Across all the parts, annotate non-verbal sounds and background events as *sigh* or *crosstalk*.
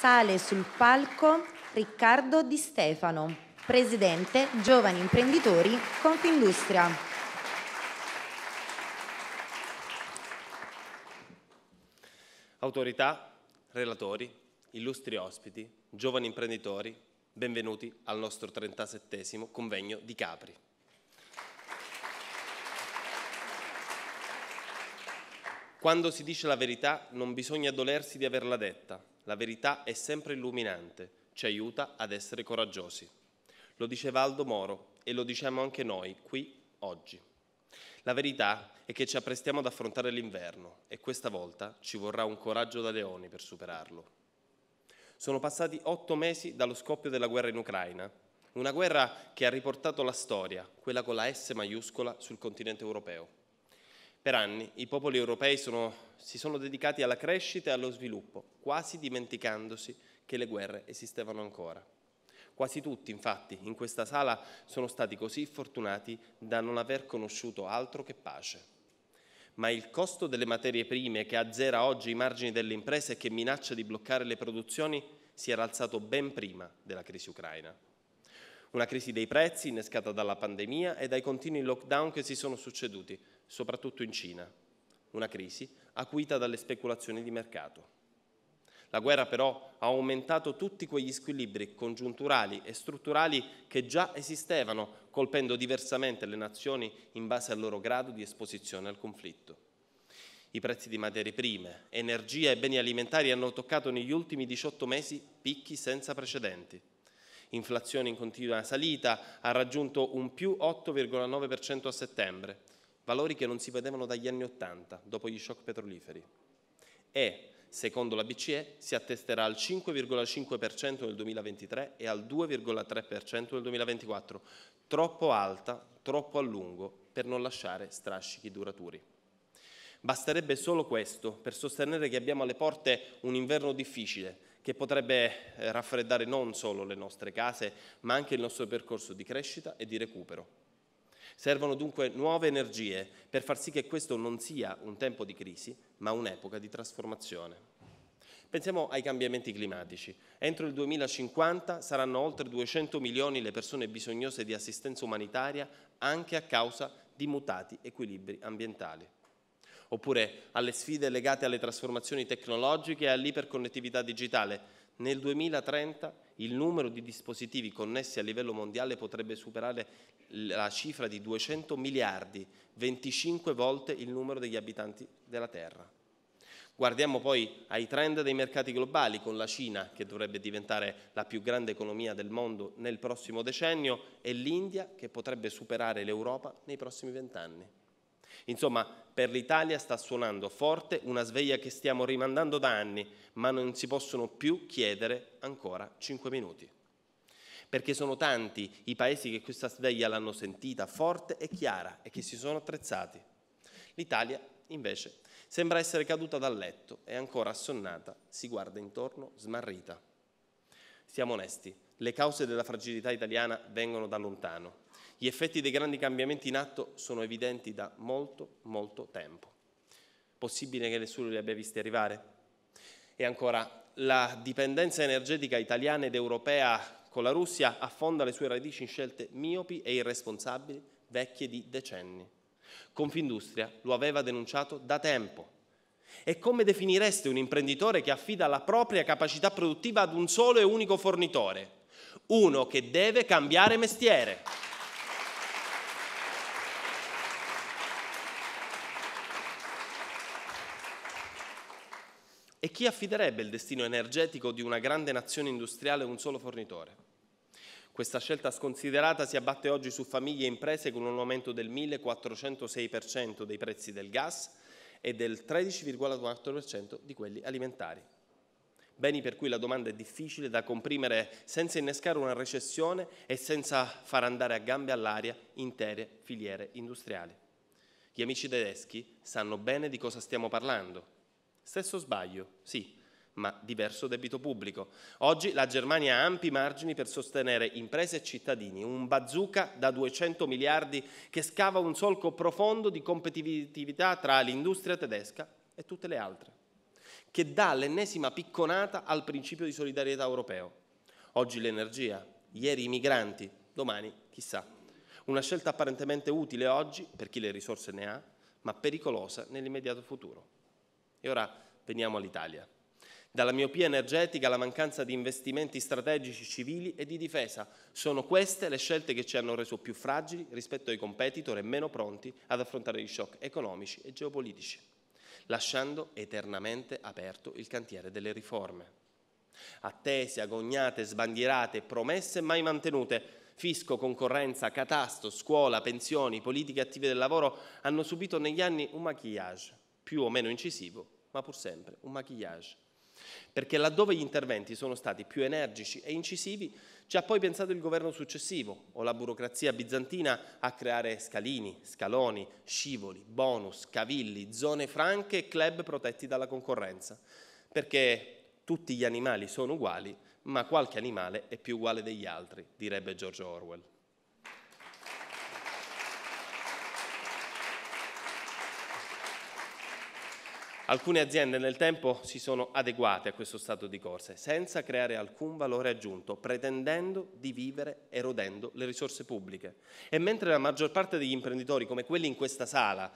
Sale sul palco Riccardo Di Stefano, presidente Giovani Imprenditori Confindustria. Autorità, relatori, illustri ospiti, giovani imprenditori, benvenuti al nostro 37 convegno di Capri. Quando si dice la verità non bisogna dolersi di averla detta, la verità è sempre illuminante, ci aiuta ad essere coraggiosi. Lo diceva Aldo Moro e lo diciamo anche noi qui oggi. La verità è che ci apprestiamo ad affrontare l'inverno e questa volta ci vorrà un coraggio da leoni per superarlo. Sono passati otto mesi dallo scoppio della guerra in Ucraina, una guerra che ha riportato la storia, quella con la S maiuscola, sul continente europeo. Per anni i popoli europei sono, si sono dedicati alla crescita e allo sviluppo, quasi dimenticandosi che le guerre esistevano ancora. Quasi tutti, infatti, in questa sala sono stati così fortunati da non aver conosciuto altro che pace. Ma il costo delle materie prime che azzera oggi i margini delle imprese e che minaccia di bloccare le produzioni si era alzato ben prima della crisi ucraina. Una crisi dei prezzi innescata dalla pandemia e dai continui lockdown che si sono succeduti, soprattutto in Cina, una crisi acuita dalle speculazioni di mercato. La guerra però ha aumentato tutti quegli squilibri congiunturali e strutturali che già esistevano, colpendo diversamente le nazioni in base al loro grado di esposizione al conflitto. I prezzi di materie prime, energia e beni alimentari hanno toccato negli ultimi 18 mesi picchi senza precedenti. Inflazione in continua salita ha raggiunto un più 8,9% a settembre valori che non si vedevano dagli anni Ottanta, dopo gli shock petroliferi. E, secondo la BCE, si attesterà al 5,5% nel 2023 e al 2,3% nel 2024, troppo alta, troppo a lungo, per non lasciare strascichi duraturi. Basterebbe solo questo per sostenere che abbiamo alle porte un inverno difficile, che potrebbe eh, raffreddare non solo le nostre case, ma anche il nostro percorso di crescita e di recupero. Servono dunque nuove energie per far sì che questo non sia un tempo di crisi, ma un'epoca di trasformazione. Pensiamo ai cambiamenti climatici. Entro il 2050 saranno oltre 200 milioni le persone bisognose di assistenza umanitaria anche a causa di mutati equilibri ambientali oppure alle sfide legate alle trasformazioni tecnologiche e all'iperconnettività digitale nel 2030 il numero di dispositivi connessi a livello mondiale potrebbe superare la cifra di 200 miliardi, 25 volte il numero degli abitanti della Terra. Guardiamo poi ai trend dei mercati globali con la Cina, che dovrebbe diventare la più grande economia del mondo nel prossimo decennio, e l'India, che potrebbe superare l'Europa nei prossimi vent'anni. Insomma, per l'Italia sta suonando forte una sveglia che stiamo rimandando da anni, ma non si possono più chiedere ancora 5 minuti. Perché sono tanti i paesi che questa sveglia l'hanno sentita forte e chiara e che si sono attrezzati. L'Italia, invece, sembra essere caduta dal letto e ancora assonnata si guarda intorno smarrita. Siamo onesti, le cause della fragilità italiana vengono da lontano gli effetti dei grandi cambiamenti in atto sono evidenti da molto, molto tempo. Possibile che nessuno li abbia visti arrivare? E ancora, la dipendenza energetica italiana ed europea con la Russia affonda le sue radici in scelte miopi e irresponsabili vecchie di decenni. Confindustria lo aveva denunciato da tempo. E come definireste un imprenditore che affida la propria capacità produttiva ad un solo e unico fornitore? Uno che deve cambiare mestiere. E chi affiderebbe il destino energetico di una grande nazione industriale a un solo fornitore? Questa scelta sconsiderata si abbatte oggi su famiglie e imprese con un aumento del 1.406% dei prezzi del gas e del 13,4% di quelli alimentari. Beni per cui la domanda è difficile da comprimere senza innescare una recessione e senza far andare a gambe all'aria intere filiere industriali. Gli amici tedeschi sanno bene di cosa stiamo parlando Stesso sbaglio, sì, ma diverso debito pubblico. Oggi la Germania ha ampi margini per sostenere imprese e cittadini, un bazooka da 200 miliardi che scava un solco profondo di competitività tra l'industria tedesca e tutte le altre, che dà l'ennesima picconata al principio di solidarietà europeo. Oggi l'energia, ieri i migranti, domani chissà. Una scelta apparentemente utile oggi per chi le risorse ne ha, ma pericolosa nell'immediato futuro. E ora veniamo all'Italia. Dalla miopia energetica alla mancanza di investimenti strategici civili e di difesa. Sono queste le scelte che ci hanno reso più fragili rispetto ai competitor e meno pronti ad affrontare gli shock economici e geopolitici, lasciando eternamente aperto il cantiere delle riforme. Attese, agognate, sbandierate, promesse mai mantenute, fisco, concorrenza, catasto, scuola, pensioni, politiche attive del lavoro hanno subito negli anni un maquillage più o meno incisivo, ma pur sempre un maquillage. Perché laddove gli interventi sono stati più energici e incisivi, ci ha poi pensato il governo successivo o la burocrazia bizantina a creare scalini, scaloni, scivoli, bonus, cavilli, zone franche e club protetti dalla concorrenza. Perché tutti gli animali sono uguali, ma qualche animale è più uguale degli altri, direbbe George Orwell. Alcune aziende nel tempo si sono adeguate a questo stato di cose senza creare alcun valore aggiunto, pretendendo di vivere erodendo le risorse pubbliche. E mentre la maggior parte degli imprenditori, come quelli in questa sala,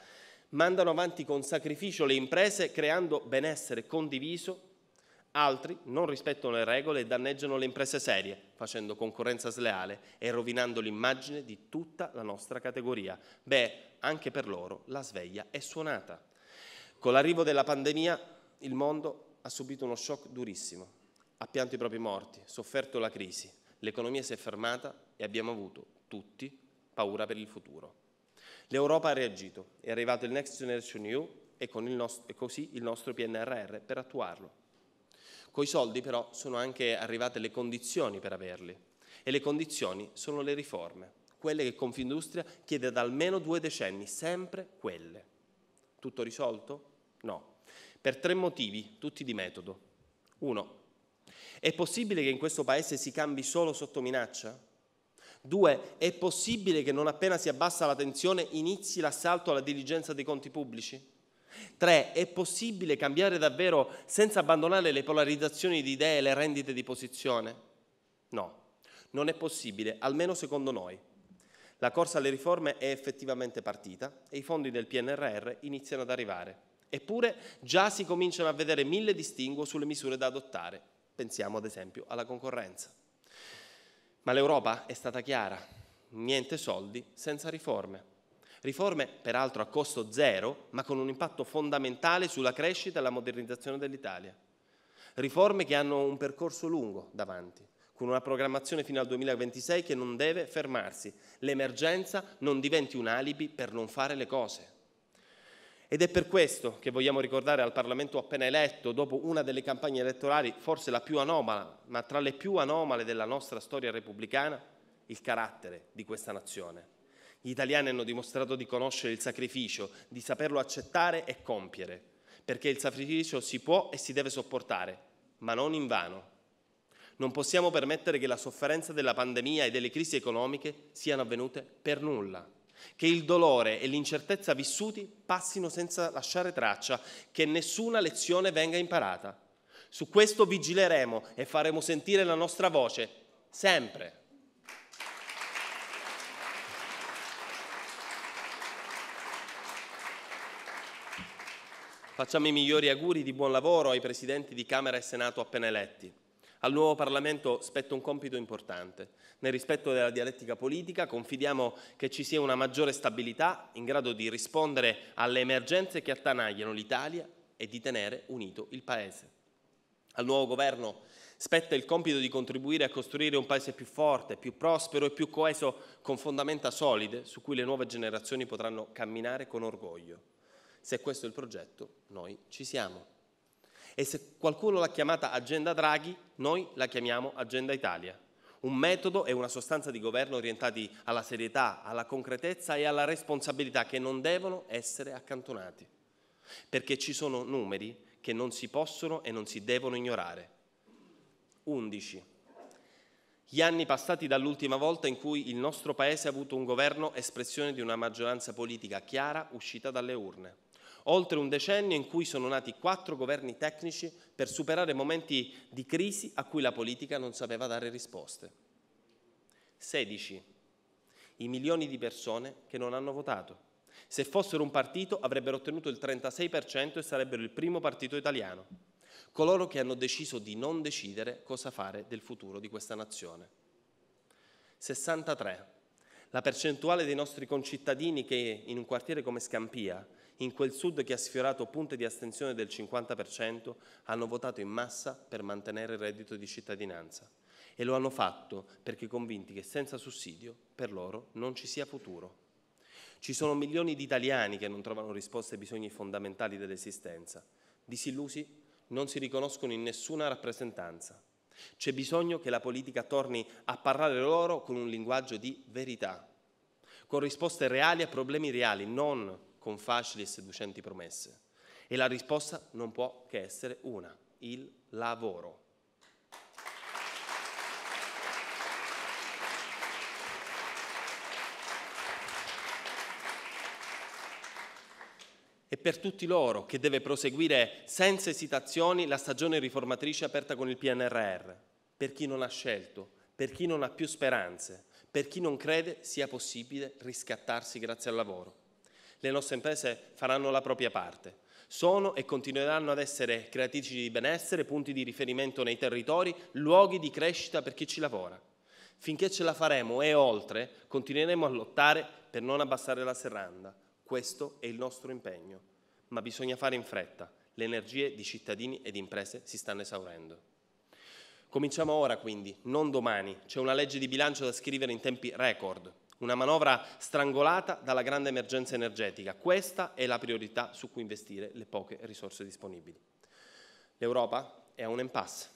mandano avanti con sacrificio le imprese creando benessere condiviso, altri non rispettano le regole e danneggiano le imprese serie, facendo concorrenza sleale e rovinando l'immagine di tutta la nostra categoria. Beh, anche per loro la sveglia è suonata. Con l'arrivo della pandemia il mondo ha subito uno shock durissimo, ha pianto i propri morti, sofferto la crisi, l'economia si è fermata e abbiamo avuto tutti paura per il futuro. L'Europa ha reagito, è arrivato il Next Generation EU e, nostro, e così il nostro PNRR per attuarlo. Coi soldi però sono anche arrivate le condizioni per averli e le condizioni sono le riforme, quelle che Confindustria chiede da almeno due decenni, sempre quelle. Tutto risolto? No, per tre motivi, tutti di metodo. Uno, è possibile che in questo paese si cambi solo sotto minaccia? Due, è possibile che non appena si abbassa la tensione inizi l'assalto alla diligenza dei conti pubblici? Tre, è possibile cambiare davvero senza abbandonare le polarizzazioni di idee e le rendite di posizione? No, non è possibile, almeno secondo noi. La corsa alle riforme è effettivamente partita e i fondi del PNRR iniziano ad arrivare. Eppure già si cominciano a vedere mille distinguo sulle misure da adottare. Pensiamo ad esempio alla concorrenza. Ma l'Europa è stata chiara, niente soldi senza riforme. Riforme peraltro a costo zero, ma con un impatto fondamentale sulla crescita e la modernizzazione dell'Italia. Riforme che hanno un percorso lungo davanti, con una programmazione fino al 2026 che non deve fermarsi. L'emergenza non diventi un alibi per non fare le cose. Ed è per questo che vogliamo ricordare al Parlamento appena eletto, dopo una delle campagne elettorali forse la più anomala, ma tra le più anomale della nostra storia repubblicana, il carattere di questa nazione. Gli italiani hanno dimostrato di conoscere il sacrificio, di saperlo accettare e compiere, perché il sacrificio si può e si deve sopportare, ma non in vano. Non possiamo permettere che la sofferenza della pandemia e delle crisi economiche siano avvenute per nulla che il dolore e l'incertezza vissuti passino senza lasciare traccia, che nessuna lezione venga imparata. Su questo vigileremo e faremo sentire la nostra voce, sempre. Facciamo i migliori auguri di buon lavoro ai presidenti di Camera e Senato appena eletti al nuovo Parlamento spetta un compito importante. Nel rispetto della dialettica politica confidiamo che ci sia una maggiore stabilità in grado di rispondere alle emergenze che attanagliano l'Italia e di tenere unito il Paese. Al nuovo governo spetta il compito di contribuire a costruire un Paese più forte, più prospero e più coeso con fondamenta solide su cui le nuove generazioni potranno camminare con orgoglio. Se questo è il progetto, noi ci siamo. E se qualcuno l'ha chiamata Agenda Draghi, noi la chiamiamo Agenda Italia. Un metodo e una sostanza di governo orientati alla serietà, alla concretezza e alla responsabilità che non devono essere accantonati. Perché ci sono numeri che non si possono e non si devono ignorare. 11. Gli anni passati dall'ultima volta in cui il nostro Paese ha avuto un governo espressione di una maggioranza politica chiara uscita dalle urne oltre un decennio in cui sono nati quattro governi tecnici per superare momenti di crisi a cui la politica non sapeva dare risposte. 16. I milioni di persone che non hanno votato. Se fossero un partito avrebbero ottenuto il 36% e sarebbero il primo partito italiano. Coloro che hanno deciso di non decidere cosa fare del futuro di questa nazione. 63. La percentuale dei nostri concittadini che in un quartiere come Scampia in quel sud che ha sfiorato punte di astensione del 50% hanno votato in massa per mantenere il reddito di cittadinanza e lo hanno fatto perché convinti che senza sussidio per loro non ci sia futuro. Ci sono milioni di italiani che non trovano risposte ai bisogni fondamentali dell'esistenza. Disillusi non si riconoscono in nessuna rappresentanza. C'è bisogno che la politica torni a parlare loro con un linguaggio di verità, con risposte reali a problemi reali, non con facili e seducenti promesse. E la risposta non può che essere una, il lavoro. e per tutti loro che deve proseguire senza esitazioni la stagione riformatrice aperta con il PNRR, per chi non ha scelto, per chi non ha più speranze, per chi non crede sia possibile riscattarsi grazie al lavoro le nostre imprese faranno la propria parte. Sono e continueranno ad essere creatrici di benessere, punti di riferimento nei territori, luoghi di crescita per chi ci lavora. Finché ce la faremo e oltre, continueremo a lottare per non abbassare la serranda. Questo è il nostro impegno. Ma bisogna fare in fretta. Le energie di cittadini ed imprese si stanno esaurendo. Cominciamo ora quindi, non domani. C'è una legge di bilancio da scrivere in tempi record una manovra strangolata dalla grande emergenza energetica. Questa è la priorità su cui investire le poche risorse disponibili. L'Europa è a un impasse.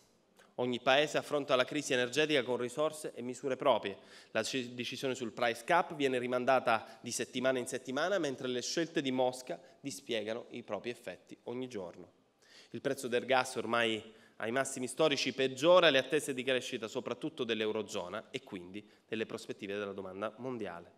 Ogni paese affronta la crisi energetica con risorse e misure proprie. La decisione sul price cap viene rimandata di settimana in settimana, mentre le scelte di Mosca dispiegano i propri effetti ogni giorno. Il prezzo del gas ormai ai massimi storici peggiora le attese di crescita soprattutto dell'Eurozona e quindi delle prospettive della domanda mondiale.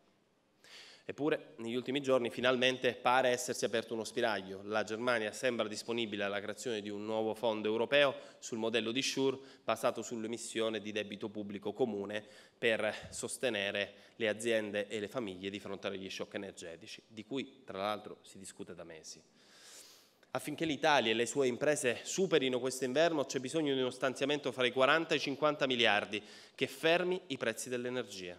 Eppure negli ultimi giorni finalmente pare essersi aperto uno spiraglio. La Germania sembra disponibile alla creazione di un nuovo fondo europeo sul modello di Shure basato sull'emissione di debito pubblico comune per sostenere le aziende e le famiglie di fronte agli shock energetici, di cui tra l'altro si discute da mesi. Affinché l'Italia e le sue imprese superino questo inverno c'è bisogno di uno stanziamento fra i 40 e i 50 miliardi che fermi i prezzi dell'energia.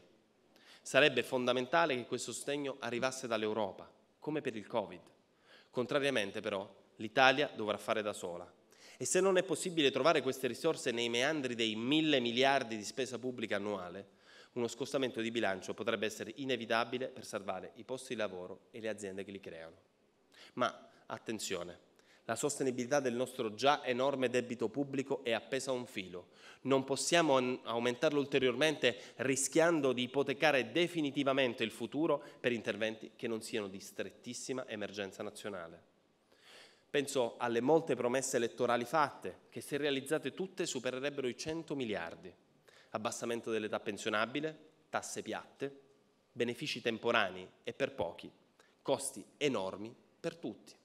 Sarebbe fondamentale che questo sostegno arrivasse dall'Europa, come per il Covid. Contrariamente però l'Italia dovrà fare da sola. E se non è possibile trovare queste risorse nei meandri dei mille miliardi di spesa pubblica annuale, uno scostamento di bilancio potrebbe essere inevitabile per salvare i posti di lavoro e le aziende che li creano. Ma Attenzione, la sostenibilità del nostro già enorme debito pubblico è appesa a un filo. Non possiamo aumentarlo ulteriormente rischiando di ipotecare definitivamente il futuro per interventi che non siano di strettissima emergenza nazionale. Penso alle molte promesse elettorali fatte, che se realizzate tutte supererebbero i 100 miliardi. Abbassamento dell'età pensionabile, tasse piatte, benefici temporanei e per pochi, costi enormi per tutti.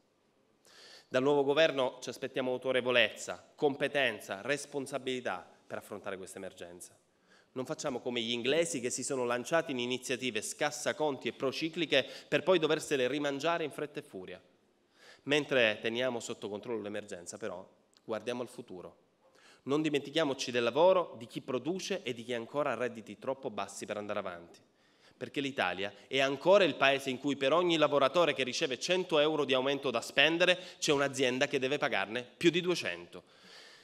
Dal nuovo governo ci aspettiamo autorevolezza, competenza, responsabilità per affrontare questa emergenza. Non facciamo come gli inglesi che si sono lanciati in iniziative scassaconti e procicliche per poi doversele rimangiare in fretta e furia. Mentre teniamo sotto controllo l'emergenza, però, guardiamo al futuro. Non dimentichiamoci del lavoro, di chi produce e di chi ha ancora redditi troppo bassi per andare avanti perché l'Italia è ancora il paese in cui per ogni lavoratore che riceve 100 euro di aumento da spendere c'è un'azienda che deve pagarne più di 200.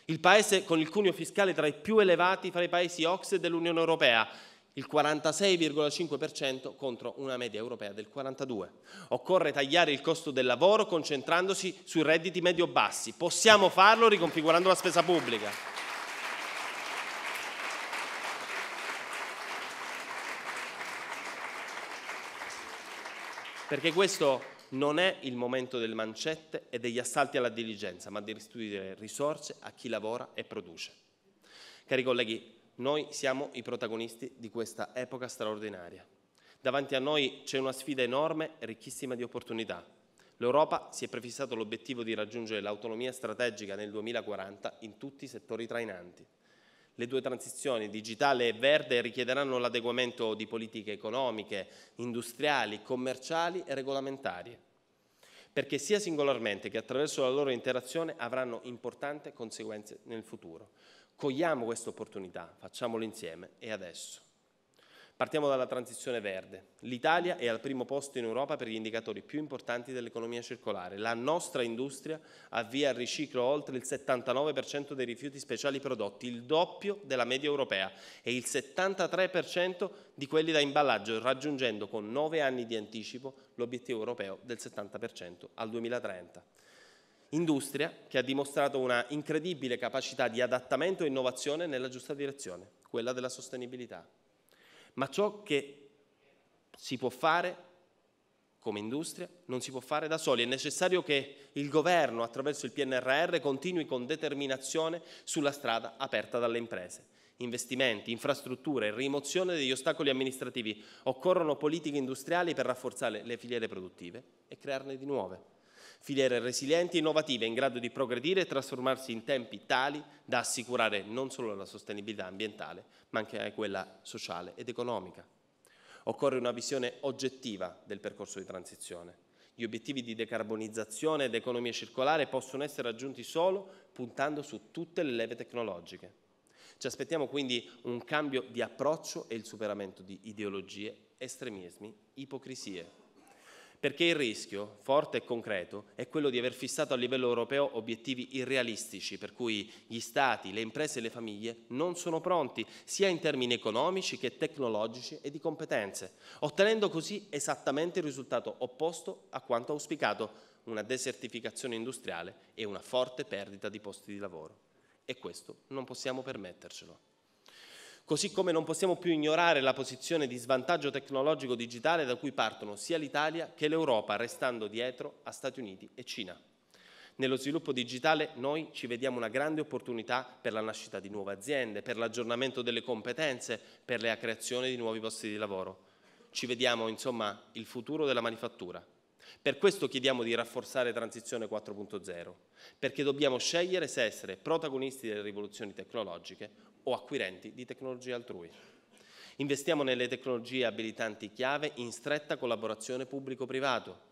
Il paese con il cuneo fiscale tra i più elevati fra i paesi OXE dell'Unione Europea, il 46,5% contro una media europea del 42%. Occorre tagliare il costo del lavoro concentrandosi sui redditi medio-bassi. Possiamo farlo riconfigurando la spesa pubblica. perché questo non è il momento delle mancette e degli assalti alla diligenza, ma di restituire risorse a chi lavora e produce. Cari colleghi, noi siamo i protagonisti di questa epoca straordinaria. Davanti a noi c'è una sfida enorme e ricchissima di opportunità. L'Europa si è prefissato l'obiettivo di raggiungere l'autonomia strategica nel 2040 in tutti i settori trainanti. Le due transizioni digitale e verde richiederanno l'adeguamento di politiche economiche, industriali, commerciali e regolamentarie, perché sia singolarmente che attraverso la loro interazione avranno importanti conseguenze nel futuro. Cogliamo questa opportunità, facciamolo insieme e adesso. Partiamo dalla transizione verde. L'Italia è al primo posto in Europa per gli indicatori più importanti dell'economia circolare. La nostra industria avvia al riciclo oltre il 79% dei rifiuti speciali prodotti, il doppio della media europea e il 73% di quelli da imballaggio, raggiungendo con 9 anni di anticipo l'obiettivo europeo del 70% al 2030 industria che ha dimostrato una incredibile capacità di adattamento e innovazione nella giusta direzione, quella della sostenibilità ma ciò che si può fare come industria non si può fare da soli. È necessario che il governo, attraverso il PNRR, continui con determinazione sulla strada aperta dalle imprese. Investimenti, infrastrutture, rimozione degli ostacoli amministrativi. Occorrono politiche industriali per rafforzare le filiere produttive e crearne di nuove filiere resilienti e innovative in grado di progredire e trasformarsi in tempi tali da assicurare non solo la sostenibilità ambientale, ma anche quella sociale ed economica. Occorre una visione oggettiva del percorso di transizione. Gli obiettivi di decarbonizzazione ed economia circolare possono essere raggiunti solo puntando su tutte le leve tecnologiche. Ci aspettiamo quindi un cambio di approccio e il superamento di ideologie, estremismi, ipocrisie perché il rischio, forte e concreto, è quello di aver fissato a livello europeo obiettivi irrealistici, per cui gli Stati, le imprese e le famiglie non sono pronti, sia in termini economici che tecnologici e di competenze, ottenendo così esattamente il risultato opposto a quanto auspicato, una desertificazione industriale e una forte perdita di posti di lavoro. E questo non possiamo permettercelo. Così come non possiamo più ignorare la posizione di svantaggio tecnologico digitale da cui partono sia l'Italia che l'Europa, restando dietro a Stati Uniti e Cina. Nello sviluppo digitale noi ci vediamo una grande opportunità per la nascita di nuove aziende, per l'aggiornamento delle competenze, per la creazione di nuovi posti di lavoro. Ci vediamo insomma il futuro della manifattura. Per questo chiediamo di rafforzare Transizione 4.0, perché dobbiamo scegliere se essere protagonisti delle rivoluzioni tecnologiche o acquirenti di tecnologie altrui. Investiamo nelle tecnologie abilitanti chiave in stretta collaborazione pubblico-privato.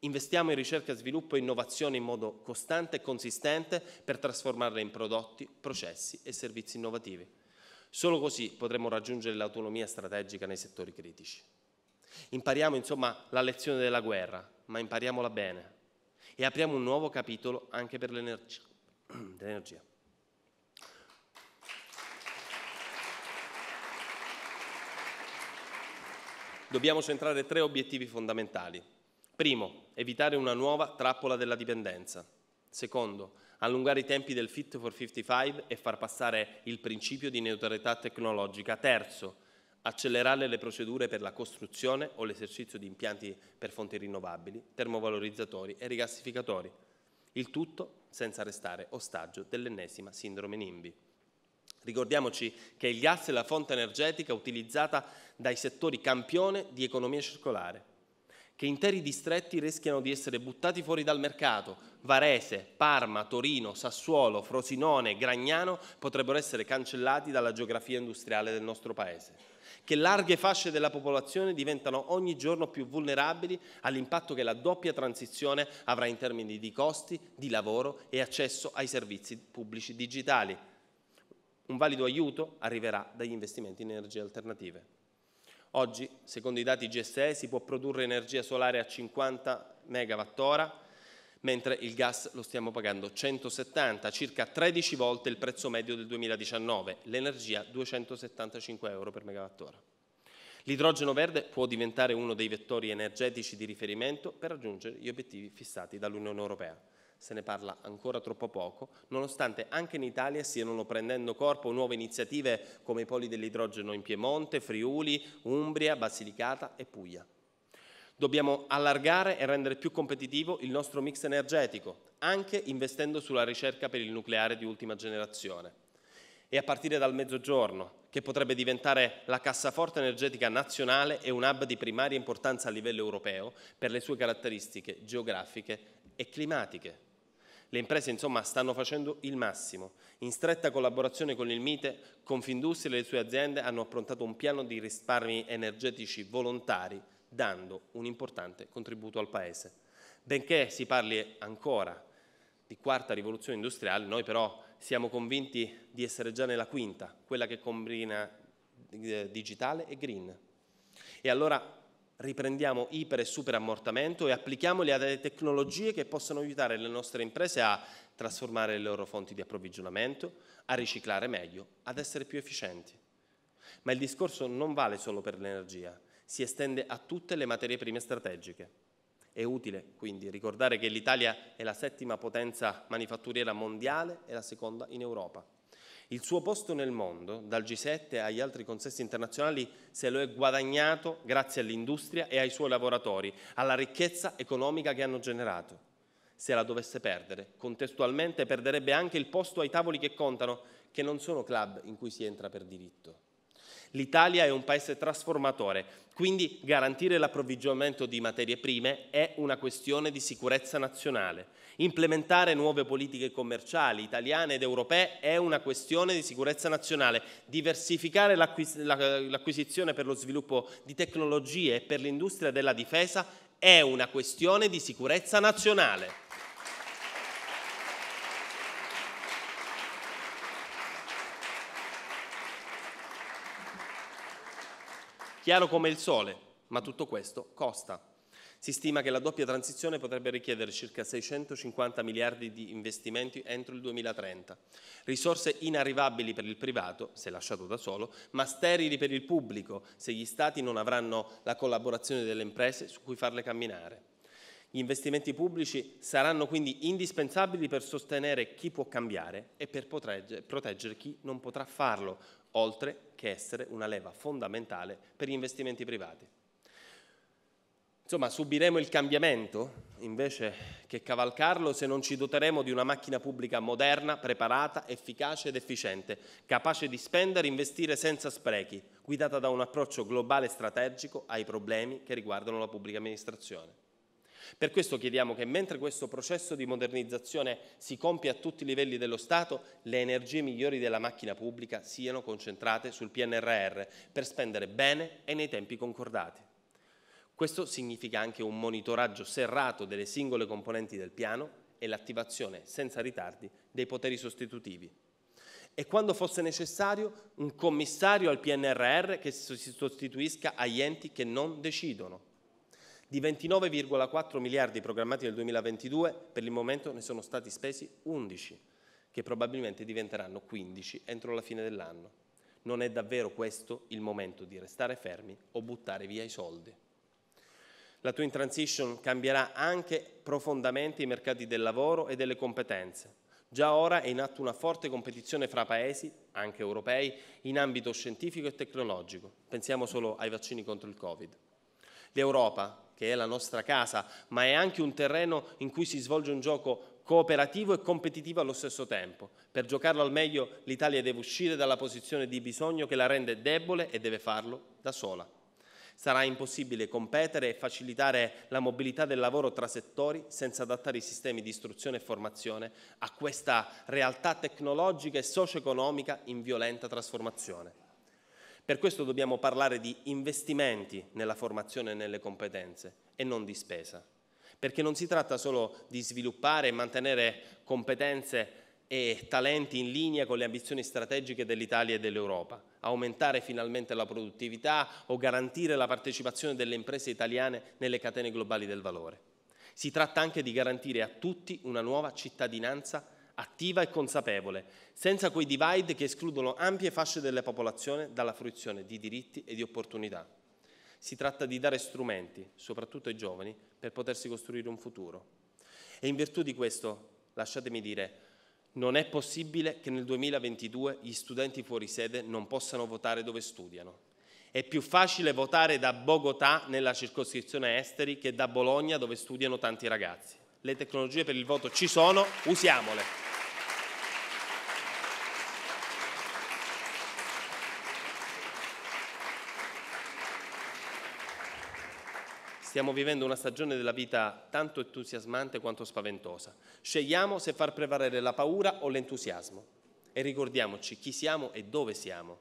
Investiamo in ricerca, sviluppo e innovazione in modo costante e consistente per trasformarle in prodotti, processi e servizi innovativi. Solo così potremo raggiungere l'autonomia strategica nei settori critici. Impariamo insomma la lezione della guerra, ma impariamola bene e apriamo un nuovo capitolo anche per l'energia. *clears throat* dobbiamo centrare tre obiettivi fondamentali. Primo, evitare una nuova trappola della dipendenza. Secondo, allungare i tempi del Fit for 55 e far passare il principio di neutralità tecnologica. Terzo, accelerare le procedure per la costruzione o l'esercizio di impianti per fonti rinnovabili, termovalorizzatori e rigassificatori. Il tutto senza restare ostaggio dell'ennesima sindrome NIMBY. Ricordiamoci che il gas è la fonte energetica utilizzata dai settori campione di economia circolare, che interi distretti rischiano di essere buttati fuori dal mercato. Varese, Parma, Torino, Sassuolo, Frosinone, Gragnano potrebbero essere cancellati dalla geografia industriale del nostro Paese. Che larghe fasce della popolazione diventano ogni giorno più vulnerabili all'impatto che la doppia transizione avrà in termini di costi, di lavoro e accesso ai servizi pubblici digitali un valido aiuto arriverà dagli investimenti in energie alternative. Oggi, secondo i dati GSE, si può produrre energia solare a 50 MWh, mentre il gas lo stiamo pagando 170, circa 13 volte il prezzo medio del 2019, l'energia 275 euro per MWh. L'idrogeno verde può diventare uno dei vettori energetici di riferimento per raggiungere gli obiettivi fissati dall'Unione Europea se ne parla ancora troppo poco, nonostante anche in Italia stiano prendendo corpo nuove iniziative come i poli dell'idrogeno in Piemonte, Friuli, Umbria, Basilicata e Puglia. Dobbiamo allargare e rendere più competitivo il nostro mix energetico, anche investendo sulla ricerca per il nucleare di ultima generazione. E a partire dal mezzogiorno, che potrebbe diventare la cassaforte energetica nazionale e un hub di primaria importanza a livello europeo per le sue caratteristiche geografiche e climatiche. Le imprese insomma stanno facendo il massimo. In stretta collaborazione con il MITE, Confindustria e le sue aziende hanno approntato un piano di risparmi energetici volontari, dando un importante contributo al Paese. Benché si parli ancora di quarta rivoluzione industriale, noi però siamo convinti di essere già nella quinta, quella che combina eh, digitale e green. E allora riprendiamo iper e super ammortamento e applichiamoli a delle tecnologie che possono aiutare le nostre imprese a trasformare le loro fonti di approvvigionamento, a riciclare meglio, ad essere più efficienti. Ma il discorso non vale solo per l'energia, si estende a tutte le materie prime strategiche. È utile quindi ricordare che l'Italia è la settima potenza manifatturiera mondiale e la seconda in Europa. Il suo posto nel mondo, dal G7 agli altri consessi internazionali, se lo è guadagnato grazie all'industria e ai suoi lavoratori, alla ricchezza economica che hanno generato. Se la dovesse perdere, contestualmente perderebbe anche il posto ai tavoli che contano, che non sono club in cui si entra per diritto. L'Italia è un paese trasformatore, quindi garantire l'approvvigionamento di materie prime è una questione di sicurezza nazionale. Implementare nuove politiche commerciali italiane ed europee è una questione di sicurezza nazionale. Diversificare l'acquisizione per lo sviluppo di tecnologie e per l'industria della difesa è una questione di sicurezza nazionale. Chiaro come il sole, ma tutto questo costa. Si stima che la doppia transizione potrebbe richiedere circa 650 miliardi di investimenti entro il 2030, risorse inarrivabili per il privato, se lasciato da solo, ma sterili per il pubblico, se gli Stati non avranno la collaborazione delle imprese su cui farle camminare. Gli investimenti pubblici saranno quindi indispensabili per sostenere chi può cambiare e per proteggere chi non potrà farlo, oltre che essere una leva fondamentale per gli investimenti privati. Insomma, subiremo il cambiamento invece che cavalcarlo se non ci doteremo di una macchina pubblica moderna, preparata, efficace ed efficiente, capace di spendere e investire senza sprechi, guidata da un approccio globale e strategico ai problemi che riguardano la pubblica amministrazione. Per questo chiediamo che mentre questo processo di modernizzazione si compie a tutti i livelli dello Stato, le energie migliori della macchina pubblica siano concentrate sul PNRR per spendere bene e nei tempi concordati. Questo significa anche un monitoraggio serrato delle singole componenti del piano e l'attivazione senza ritardi dei poteri sostitutivi. E quando fosse necessario un commissario al PNRR che si sostituisca agli enti che non decidono. Di 29,4 miliardi programmati nel 2022, per il momento ne sono stati spesi 11, che probabilmente diventeranno 15 entro la fine dell'anno. Non è davvero questo il momento di restare fermi o buttare via i soldi. La Twin Transition cambierà anche profondamente i mercati del lavoro e delle competenze. Già ora è in atto una forte competizione fra paesi, anche europei, in ambito scientifico e tecnologico. Pensiamo solo ai vaccini contro il Covid. L'Europa, che è la nostra casa, ma è anche un terreno in cui si svolge un gioco cooperativo e competitivo allo stesso tempo. Per giocarlo al meglio l'Italia deve uscire dalla posizione di bisogno che la rende debole e deve farlo da sola. Sarà impossibile competere e facilitare la mobilità del lavoro tra settori senza adattare i sistemi di istruzione e formazione a questa realtà tecnologica e socio-economica in violenta trasformazione. Per questo dobbiamo parlare di investimenti nella formazione e nelle competenze e non di spesa, perché non si tratta solo di sviluppare e mantenere competenze e talenti in linea con le ambizioni strategiche dell'Italia e dell'Europa, aumentare finalmente la produttività o garantire la partecipazione delle imprese italiane nelle catene globali del valore. Si tratta anche di garantire a tutti una nuova cittadinanza attiva e consapevole, senza quei divide che escludono ampie fasce della popolazione dalla fruizione di diritti e di opportunità. Si tratta di dare strumenti, soprattutto ai giovani, per potersi costruire un futuro. E in virtù di questo, lasciatemi dire, non è possibile che nel 2022 gli studenti fuori sede non possano votare dove studiano. È più facile votare da Bogotà nella circoscrizione esteri che da Bologna dove studiano tanti ragazzi. Le tecnologie per il voto ci sono, usiamole. Stiamo vivendo una stagione della vita tanto entusiasmante quanto spaventosa. Scegliamo se far prevalere la paura o l'entusiasmo e ricordiamoci chi siamo e dove siamo.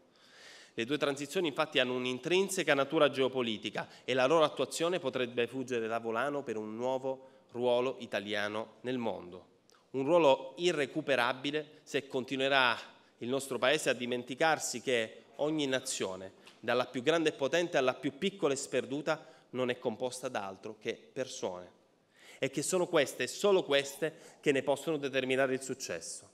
Le due transizioni infatti hanno un'intrinseca natura geopolitica e la loro attuazione potrebbe fuggere da volano per un nuovo ruolo italiano nel mondo. Un ruolo irrecuperabile se continuerà il nostro Paese a dimenticarsi che ogni nazione, dalla più grande e potente alla più piccola e sperduta, non è composta da altro che persone. E che sono queste e solo queste che ne possono determinare il successo.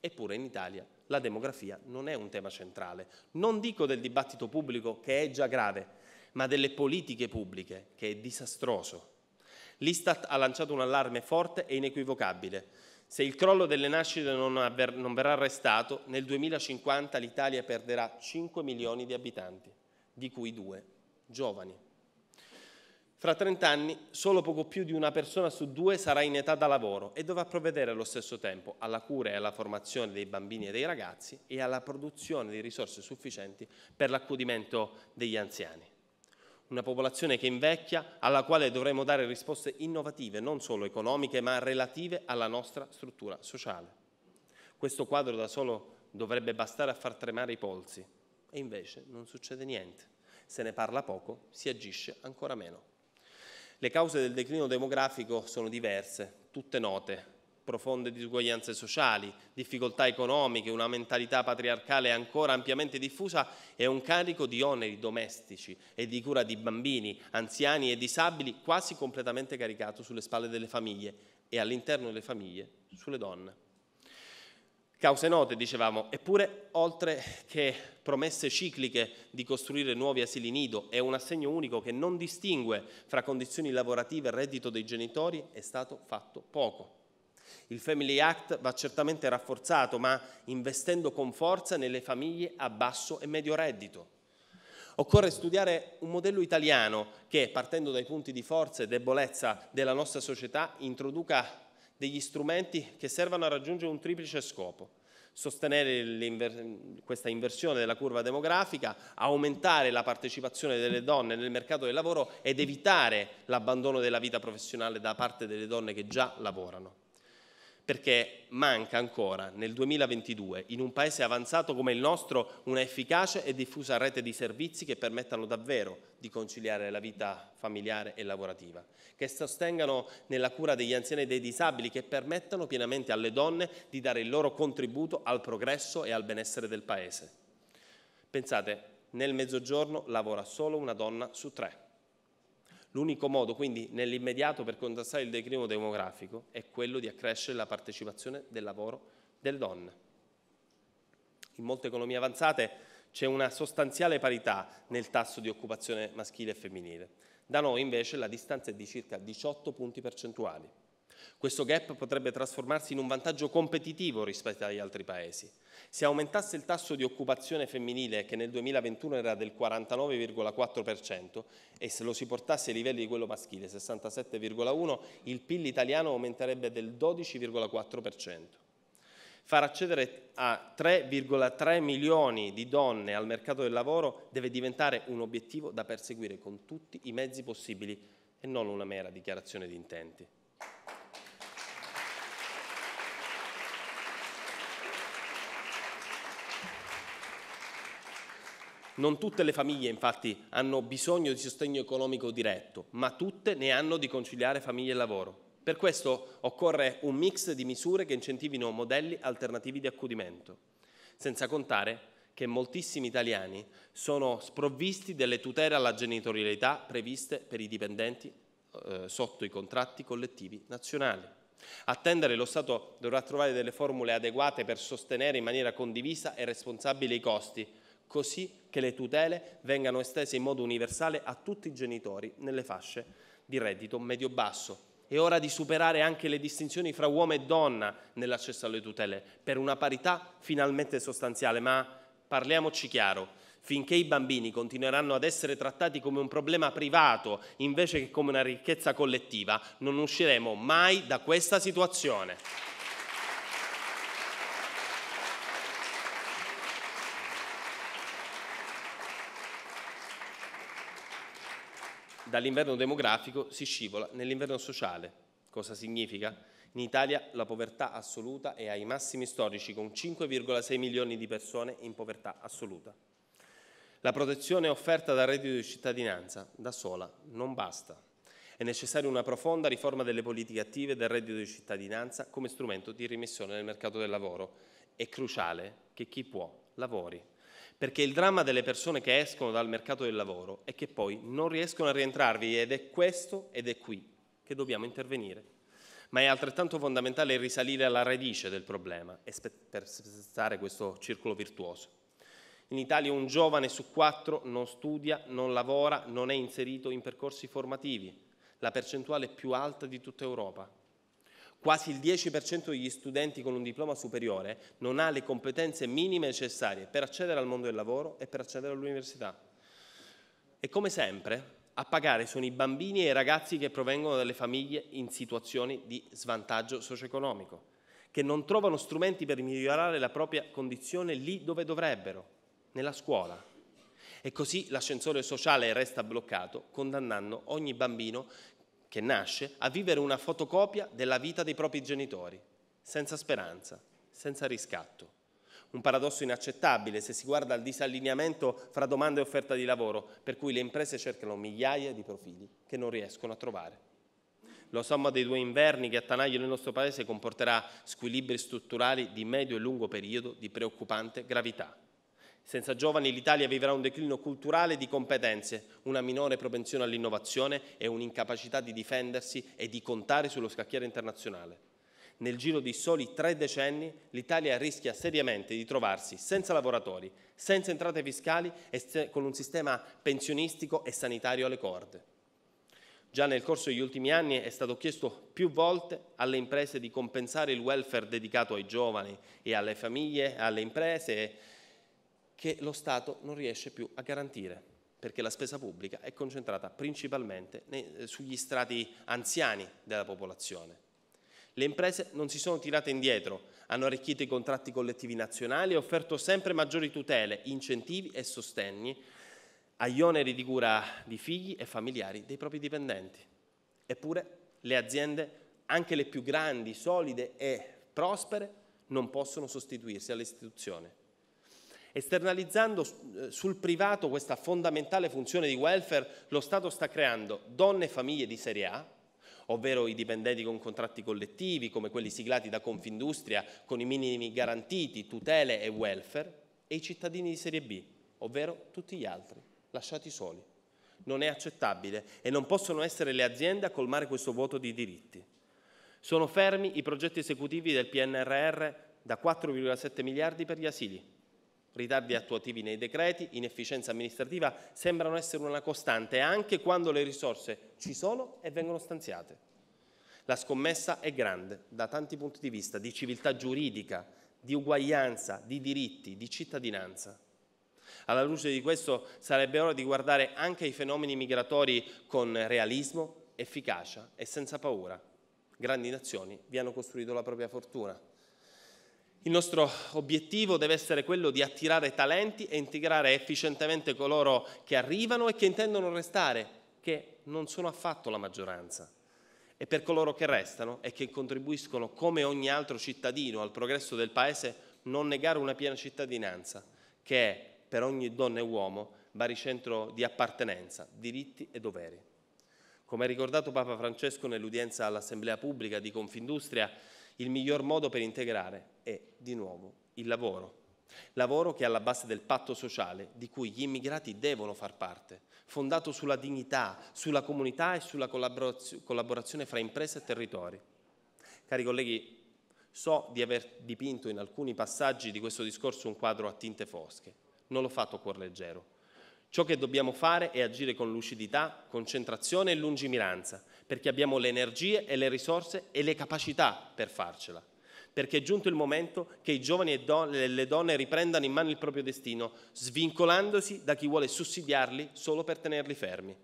Eppure in Italia la demografia non è un tema centrale. Non dico del dibattito pubblico che è già grave, ma delle politiche pubbliche che è disastroso. L'Istat ha lanciato un allarme forte e inequivocabile. Se il crollo delle nascite non, avver- non verrà arrestato, nel 2050 l'Italia perderà 5 milioni di abitanti, di cui due giovani. Fra 30 anni solo poco più di una persona su due sarà in età da lavoro e dovrà provvedere allo stesso tempo alla cura e alla formazione dei bambini e dei ragazzi e alla produzione di risorse sufficienti per l'accudimento degli anziani. Una popolazione che invecchia, alla quale dovremo dare risposte innovative, non solo economiche, ma relative alla nostra struttura sociale. Questo quadro da solo dovrebbe bastare a far tremare i polsi e invece non succede niente. Se ne parla poco, si agisce ancora meno. Le cause del declino demografico sono diverse, tutte note, profonde disuguaglianze sociali, difficoltà economiche, una mentalità patriarcale ancora ampiamente diffusa e un carico di oneri domestici e di cura di bambini, anziani e disabili quasi completamente caricato sulle spalle delle famiglie e all'interno delle famiglie sulle donne. Cause note, dicevamo, eppure oltre che promesse cicliche di costruire nuovi asili nido e un assegno unico che non distingue fra condizioni lavorative e reddito dei genitori, è stato fatto poco. Il Family Act va certamente rafforzato, ma investendo con forza nelle famiglie a basso e medio reddito. Occorre studiare un modello italiano che, partendo dai punti di forza e debolezza della nostra società, introduca degli strumenti che servono a raggiungere un triplice scopo sostenere questa inversione della curva demografica, aumentare la partecipazione delle donne nel mercato del lavoro ed evitare l'abbandono della vita professionale da parte delle donne che già lavorano perché manca ancora nel 2022 in un paese avanzato come il nostro una efficace e diffusa rete di servizi che permettano davvero di conciliare la vita familiare e lavorativa, che sostengano nella cura degli anziani e dei disabili, che permettano pienamente alle donne di dare il loro contributo al progresso e al benessere del paese. Pensate, nel mezzogiorno lavora solo una donna su tre L'unico modo quindi nell'immediato per contrastare il declino demografico è quello di accrescere la partecipazione del lavoro delle donne. In molte economie avanzate c'è una sostanziale parità nel tasso di occupazione maschile e femminile. Da noi invece la distanza è di circa 18 punti percentuali. Questo gap potrebbe trasformarsi in un vantaggio competitivo rispetto agli altri paesi. Se aumentasse il tasso di occupazione femminile, che nel 2021 era del 49,4%, e se lo si portasse ai livelli di quello maschile, 67,1%, il PIL italiano aumenterebbe del 12,4%. Far accedere a 3,3 milioni di donne al mercato del lavoro deve diventare un obiettivo da perseguire con tutti i mezzi possibili e non una mera dichiarazione di intenti. Non tutte le famiglie infatti hanno bisogno di sostegno economico diretto, ma tutte ne hanno di conciliare famiglia e lavoro. Per questo occorre un mix di misure che incentivino modelli alternativi di accudimento, senza contare che moltissimi italiani sono sprovvisti delle tutele alla genitorialità previste per i dipendenti eh, sotto i contratti collettivi nazionali. Attendere lo Stato dovrà trovare delle formule adeguate per sostenere in maniera condivisa e responsabile i costi, così che le tutele vengano estese in modo universale a tutti i genitori nelle fasce di reddito medio-basso. È ora di superare anche le distinzioni fra uomo e donna nell'accesso alle tutele per una parità finalmente sostanziale, ma parliamoci chiaro, finché i bambini continueranno ad essere trattati come un problema privato invece che come una ricchezza collettiva, non usciremo mai da questa situazione. dall'inverno demografico si scivola nell'inverno sociale. Cosa significa? In Italia la povertà assoluta è ai massimi storici con 5,6 milioni di persone in povertà assoluta. La protezione offerta dal reddito di cittadinanza da sola non basta. È necessaria una profonda riforma delle politiche attive del reddito di cittadinanza come strumento di rimissione nel mercato del lavoro. È cruciale che chi può lavori perché il dramma delle persone che escono dal mercato del lavoro è che poi non riescono a rientrarvi ed è questo ed è qui che dobbiamo intervenire. Ma è altrettanto fondamentale risalire alla radice del problema per spezzare questo circolo virtuoso. In Italia un giovane su quattro non studia, non lavora, non è inserito in percorsi formativi, la percentuale più alta di tutta Europa. Quasi il 10% degli studenti con un diploma superiore non ha le competenze minime necessarie per accedere al mondo del lavoro e per accedere all'università. E come sempre, a pagare sono i bambini e i ragazzi che provengono dalle famiglie in situazioni di svantaggio socio-economico, che non trovano strumenti per migliorare la propria condizione lì dove dovrebbero, nella scuola. E così l'ascensore sociale resta bloccato, condannando ogni bambino che nasce a vivere una fotocopia della vita dei propri genitori, senza speranza, senza riscatto. Un paradosso inaccettabile se si guarda al disallineamento fra domanda e offerta di lavoro, per cui le imprese cercano migliaia di profili che non riescono a trovare. Lo somma dei due inverni che attanagliano il nostro Paese comporterà squilibri strutturali di medio e lungo periodo di preoccupante gravità. Senza giovani l'Italia vivrà un declino culturale di competenze, una minore propensione all'innovazione e un'incapacità di difendersi e di contare sullo scacchiere internazionale. Nel giro di soli tre decenni l'Italia rischia seriamente di trovarsi senza lavoratori, senza entrate fiscali e con un sistema pensionistico e sanitario alle corde. Già nel corso degli ultimi anni è stato chiesto più volte alle imprese di compensare il welfare dedicato ai giovani e alle famiglie, alle imprese che lo Stato non riesce più a garantire, perché la spesa pubblica è concentrata principalmente eh, sugli strati anziani della popolazione. Le imprese non si sono tirate indietro, hanno arricchito i contratti collettivi nazionali e offerto sempre maggiori tutele, incentivi e sostegni agli oneri di cura di figli e familiari dei propri dipendenti. Eppure le aziende, anche le più grandi, solide e prospere, non possono sostituirsi all'istituzione. Esternalizzando eh, sul privato questa fondamentale funzione di welfare, lo Stato sta creando donne e famiglie di serie A, ovvero i dipendenti con contratti collettivi, come quelli siglati da Confindustria, con i minimi garantiti, tutele e welfare, e i cittadini di serie B, ovvero tutti gli altri, lasciati soli. Non è accettabile e non possono essere le aziende a colmare questo vuoto di diritti. Sono fermi i progetti esecutivi del PNRR da 4,7 miliardi per gli asili, Ritardi attuativi nei decreti, inefficienza amministrativa sembrano essere una costante anche quando le risorse ci sono e vengono stanziate. La scommessa è grande da tanti punti di vista, di civiltà giuridica, di uguaglianza, di diritti, di cittadinanza. Alla luce di questo sarebbe ora di guardare anche i fenomeni migratori con realismo, efficacia e senza paura. Grandi nazioni vi hanno costruito la propria fortuna. Il nostro obiettivo deve essere quello di attirare talenti e integrare efficientemente coloro che arrivano e che intendono restare, che non sono affatto la maggioranza. E per coloro che restano e che contribuiscono come ogni altro cittadino al progresso del Paese, non negare una piena cittadinanza, che è per ogni donna e uomo baricentro di appartenenza, diritti e doveri. Come ha ricordato Papa Francesco nell'udienza all'Assemblea Pubblica di Confindustria, il miglior modo per integrare è di nuovo il lavoro. Lavoro che è alla base del patto sociale di cui gli immigrati devono far parte, fondato sulla dignità, sulla comunità e sulla collaborazione fra imprese e territori. Cari colleghi, so di aver dipinto in alcuni passaggi di questo discorso un quadro a tinte fosche, non l'ho fatto a cuor leggero. Ciò che dobbiamo fare è agire con lucidità, concentrazione e lungimiranza, perché abbiamo le energie e le risorse e le capacità per farcela. Perché è giunto il momento che i giovani e don- le donne riprendano in mano il proprio destino, svincolandosi da chi vuole sussidiarli solo per tenerli fermi.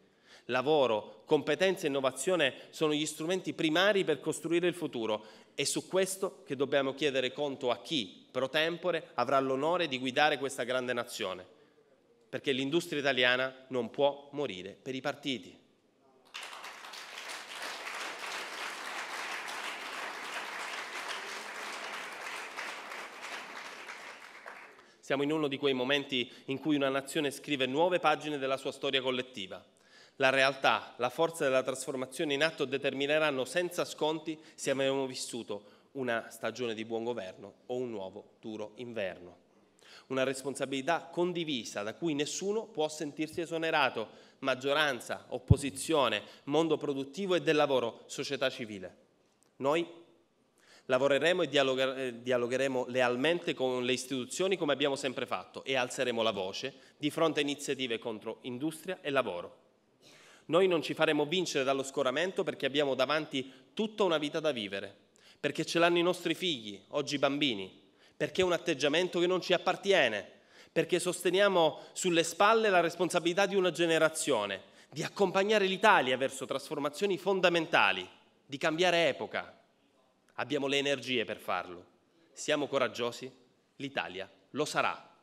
Lavoro, competenza e innovazione sono gli strumenti primari per costruire il futuro. È su questo che dobbiamo chiedere conto a chi, pro tempore, avrà l'onore di guidare questa grande nazione perché l'industria italiana non può morire per i partiti. Siamo in uno di quei momenti in cui una nazione scrive nuove pagine della sua storia collettiva. La realtà, la forza della trasformazione in atto determineranno senza sconti se abbiamo vissuto una stagione di buon governo o un nuovo duro inverno una responsabilità condivisa da cui nessuno può sentirsi esonerato, maggioranza, opposizione, mondo produttivo e del lavoro, società civile. Noi lavoreremo e eh, dialogheremo lealmente con le istituzioni come abbiamo sempre fatto e alzeremo la voce di fronte a iniziative contro industria e lavoro. Noi non ci faremo vincere dallo scoramento perché abbiamo davanti tutta una vita da vivere, perché ce l'hanno i nostri figli, oggi bambini, perché è un atteggiamento che non ci appartiene, perché sosteniamo sulle spalle la responsabilità di una generazione, di accompagnare l'Italia verso trasformazioni fondamentali, di cambiare epoca. Abbiamo le energie per farlo. Siamo coraggiosi, l'Italia lo sarà.